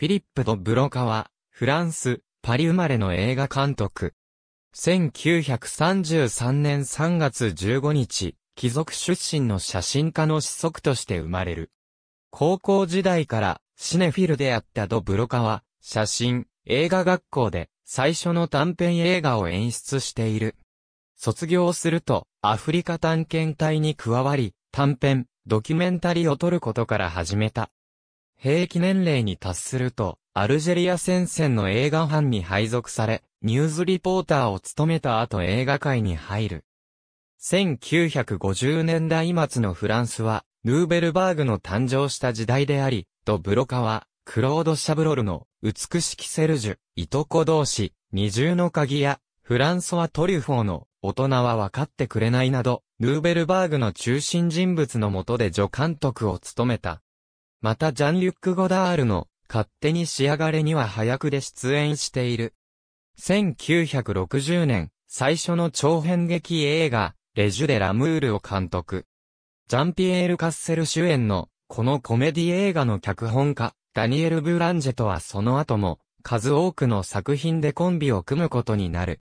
フィリップ・ド・ブロカは、フランス、パリ生まれの映画監督。1933年3月15日、貴族出身の写真家の子息として生まれる。高校時代からシネフィルであったド・ブロカは、写真、映画学校で最初の短編映画を演出している。卒業すると、アフリカ探検隊に加わり、短編、ドキュメンタリーを撮ることから始めた。兵役年齢に達すると、アルジェリア戦線の映画班に配属され、ニュースリポーターを務めた後映画界に入る。1950年代末のフランスは、ヌーベルバーグの誕生した時代であり、とブロカは、クロード・シャブロルの、美しきセルジュ、いとこ同士、二重の鍵や、フランソワ・トリュフォーの、大人は分かってくれないなど、ヌーベルバーグの中心人物のもとで助監督を務めた。またジャンリュック・ゴダールの勝手に仕上がれには早くで出演している。1960年、最初の長編劇映画、レジュ・デ・ラムールを監督。ジャンピエール・カッセル主演の、このコメディ映画の脚本家、ダニエル・ブランジェとはその後も、数多くの作品でコンビを組むことになる。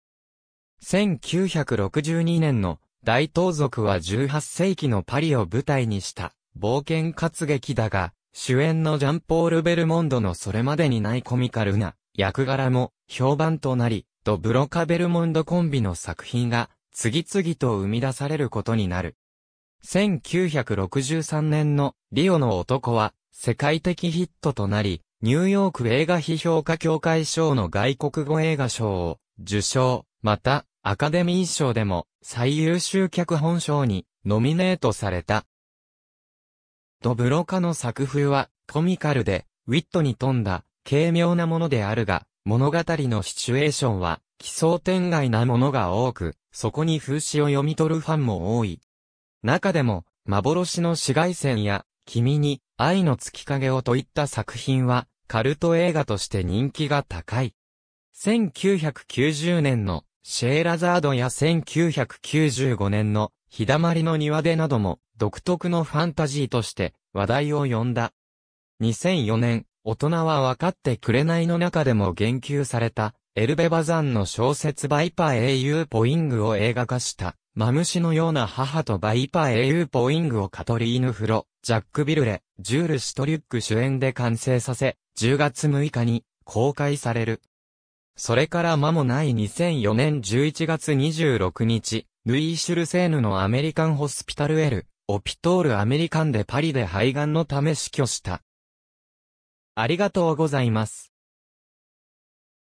1962年の大盗賊は18世紀のパリを舞台にした冒険活劇だが、主演のジャンポール・ベルモンドのそれまでにないコミカルな役柄も評判となり、ドブロカ・ベルモンドコンビの作品が次々と生み出されることになる。1963年のリオの男は世界的ヒットとなり、ニューヨーク映画批評家協会賞の外国語映画賞を受賞、またアカデミー賞でも最優秀脚本賞にノミネートされた。ドブロカの作風は、コミカルで、ウィットに富んだ、軽妙なものであるが、物語のシチュエーションは、奇想天外なものが多く、そこに風刺を読み取るファンも多い。中でも、幻の紫外線や、君に、愛の月影をといった作品は、カルト映画として人気が高い。1990年の、シェーラザードや1995年の、日だまりの庭でなども、独特のファンタジーとして話題を呼んだ。2004年、大人は分かってくれないの中でも言及された、エルベバザンの小説バイパー英雄ポイングを映画化した、マムシのような母とバイパー英雄ポイングをカトリーヌ・フロ、ジャック・ビルレ、ジュール・シトリュック主演で完成させ、10月6日に公開される。それから間もない2004年11月26日、ルイー・シュルセーヌのアメリカン・ホスピタル・エル、オピトール・アメリカンでパリで肺がんのため死去した。ありがとうございます。